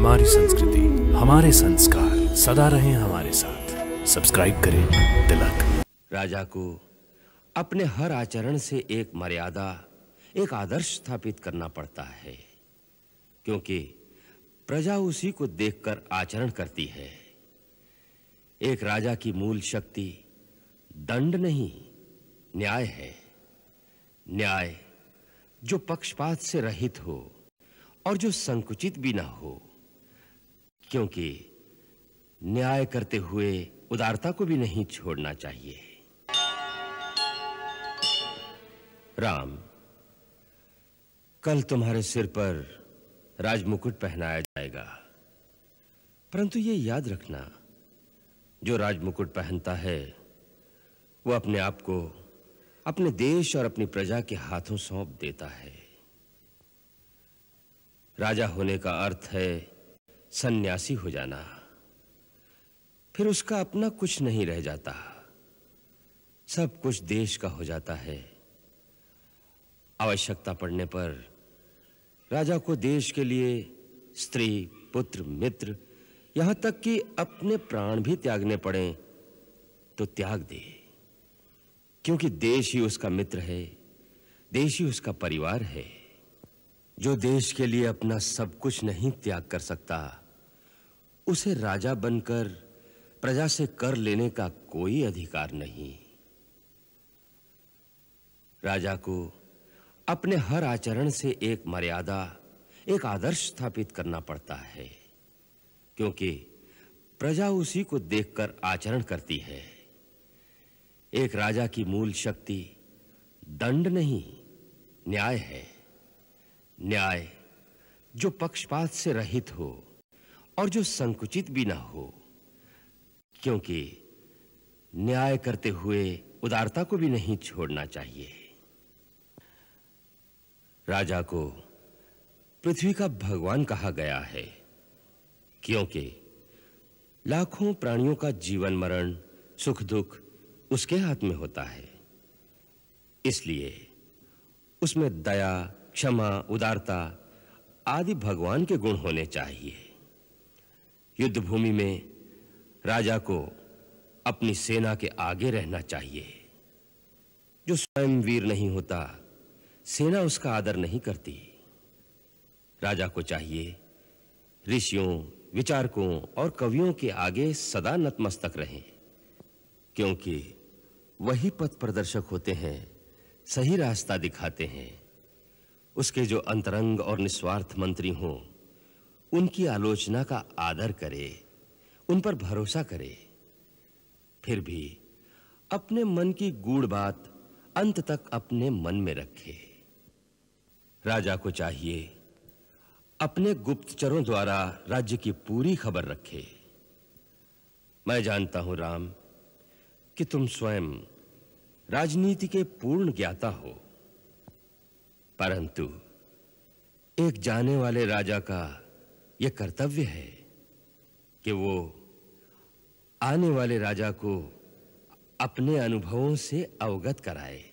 हमारी संस्कृति हमारे संस्कार सदा रहे हमारे साथ सब्सक्राइब करें तिलक राजा को अपने हर आचरण से एक मर्यादा एक आदर्श स्थापित करना पड़ता है क्योंकि प्रजा उसी को देखकर आचरण करती है एक राजा की मूल शक्ति दंड नहीं न्याय है न्याय जो पक्षपात से रहित हो और जो संकुचित भी ना हो क्योंकि न्याय करते हुए उदारता को भी नहीं छोड़ना चाहिए राम कल तुम्हारे सिर पर राजमुकुट पहनाया जाएगा परंतु यह याद रखना जो राजमुकुट पहनता है वो अपने आप को अपने देश और अपनी प्रजा के हाथों सौंप देता है राजा होने का अर्थ है सन्यासी हो जाना फिर उसका अपना कुछ नहीं रह जाता सब कुछ देश का हो जाता है आवश्यकता पड़ने पर राजा को देश के लिए स्त्री पुत्र मित्र यहां तक कि अपने प्राण भी त्यागने पड़े तो त्याग दे क्योंकि देश ही उसका मित्र है देश ही उसका परिवार है जो देश के लिए अपना सब कुछ नहीं त्याग कर सकता उसे राजा बनकर प्रजा से कर लेने का कोई अधिकार नहीं राजा को अपने हर आचरण से एक मर्यादा एक आदर्श स्थापित करना पड़ता है क्योंकि प्रजा उसी को देखकर आचरण करती है एक राजा की मूल शक्ति दंड नहीं न्याय है न्याय जो पक्षपात से रहित हो और जो संकुचित भी ना हो क्योंकि न्याय करते हुए उदारता को भी नहीं छोड़ना चाहिए राजा को पृथ्वी का भगवान कहा गया है क्योंकि लाखों प्राणियों का जीवन मरण सुख दुख उसके हाथ में होता है इसलिए उसमें दया क्षमा उदारता आदि भगवान के गुण होने चाहिए युद्ध भूमि में राजा को अपनी सेना के आगे रहना चाहिए जो स्वयं वीर नहीं होता सेना उसका आदर नहीं करती राजा को चाहिए ऋषियों विचारकों और कवियों के आगे सदा नतमस्तक रहें क्योंकि वही पथ प्रदर्शक होते हैं सही रास्ता दिखाते हैं उसके जो अंतरंग और निस्वार्थ मंत्री हों उनकी आलोचना का आदर करे उन पर भरोसा करे फिर भी अपने मन की गूढ़ बात अंत तक अपने मन में रखे राजा को चाहिए अपने गुप्तचरों द्वारा राज्य की पूरी खबर रखे मैं जानता हूं राम कि तुम स्वयं राजनीति के पूर्ण ज्ञाता हो परंतु एक जाने वाले राजा का यह कर्तव्य है कि वो आने वाले राजा को अपने अनुभवों से अवगत कराए